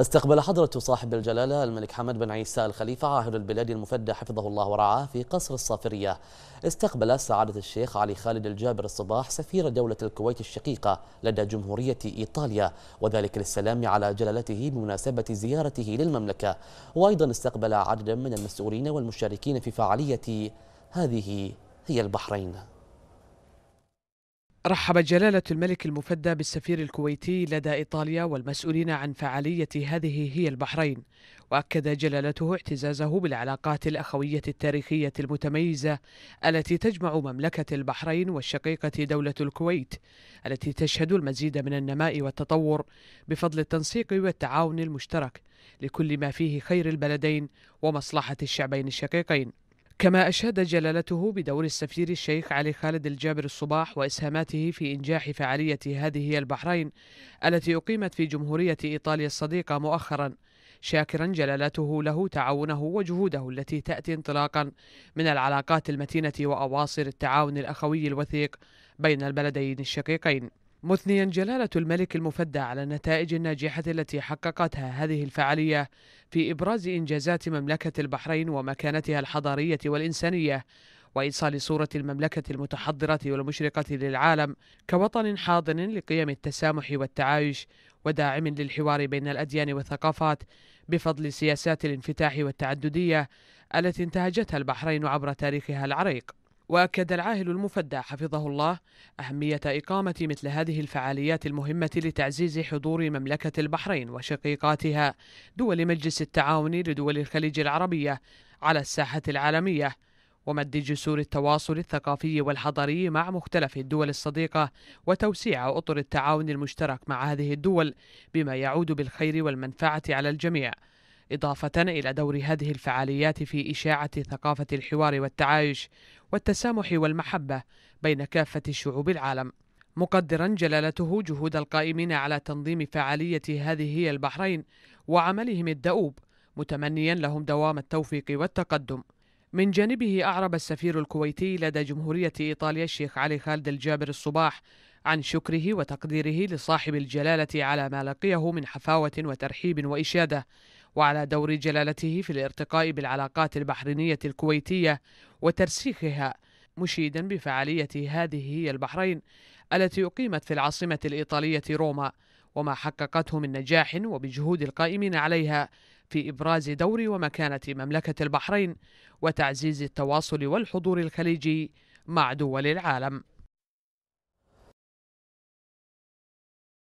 استقبل حضرة صاحب الجلالة الملك حمد بن عيسى الخليفة عاهل البلاد المفدى حفظه الله ورعاه في قصر الصافرية استقبل سعادة الشيخ علي خالد الجابر الصباح سفير دولة الكويت الشقيقة لدى جمهورية إيطاليا وذلك للسلام على جلالته بمناسبة زيارته للمملكة وأيضا استقبل عددا من المسؤولين والمشاركين في فعالية هذه هي البحرين رحب جلالة الملك المفدى بالسفير الكويتي لدى إيطاليا والمسؤولين عن فعالية هذه هي البحرين وأكد جلالته اعتزازه بالعلاقات الأخوية التاريخية المتميزة التي تجمع مملكة البحرين والشقيقة دولة الكويت التي تشهد المزيد من النماء والتطور بفضل التنسيق والتعاون المشترك لكل ما فيه خير البلدين ومصلحة الشعبين الشقيقين كما أشاد جلالته بدور السفير الشيخ علي خالد الجابر الصباح وإسهاماته في إنجاح فعالية هذه البحرين التي أقيمت في جمهورية إيطاليا الصديقة مؤخراً شاكرا جلالته له تعاونه وجهوده التي تأتي انطلاقا من العلاقات المتينة وأواصر التعاون الأخوي الوثيق بين البلدين الشقيقين مثنيا جلالة الملك المفدى على النتائج الناجحة التي حققتها هذه الفعالية في إبراز إنجازات مملكة البحرين ومكانتها الحضارية والإنسانية وإيصال صورة المملكة المتحضرة والمشرقة للعالم كوطن حاضن لقيم التسامح والتعايش وداعم للحوار بين الأديان والثقافات بفضل سياسات الانفتاح والتعددية التي انتهجتها البحرين عبر تاريخها العريق واكد العاهل المفدى حفظه الله اهميه اقامه مثل هذه الفعاليات المهمه لتعزيز حضور مملكه البحرين وشقيقاتها دول مجلس التعاون لدول الخليج العربيه على الساحه العالميه ومد جسور التواصل الثقافي والحضري مع مختلف الدول الصديقة وتوسيع أطر التعاون المشترك مع هذه الدول بما يعود بالخير والمنفعة على الجميع إضافة إلى دور هذه الفعاليات في إشاعة ثقافة الحوار والتعايش والتسامح والمحبة بين كافة شعوب العالم مقدرا جلالته جهود القائمين على تنظيم فعالية هذه البحرين وعملهم الدؤوب متمنيا لهم دوام التوفيق والتقدم من جانبه أعرب السفير الكويتي لدى جمهورية إيطاليا الشيخ علي خالد الجابر الصباح عن شكره وتقديره لصاحب الجلالة على ما لقيه من حفاوة وترحيب وإشادة وعلى دور جلالته في الارتقاء بالعلاقات البحرينية الكويتية وترسيخها مشيدا بفعالية هذه هي البحرين التي أقيمت في العاصمة الإيطالية روما وما حققته من نجاح وبجهود القائمين عليها في إبراز دور ومكانة مملكة البحرين وتعزيز التواصل والحضور الخليجي مع دول العالم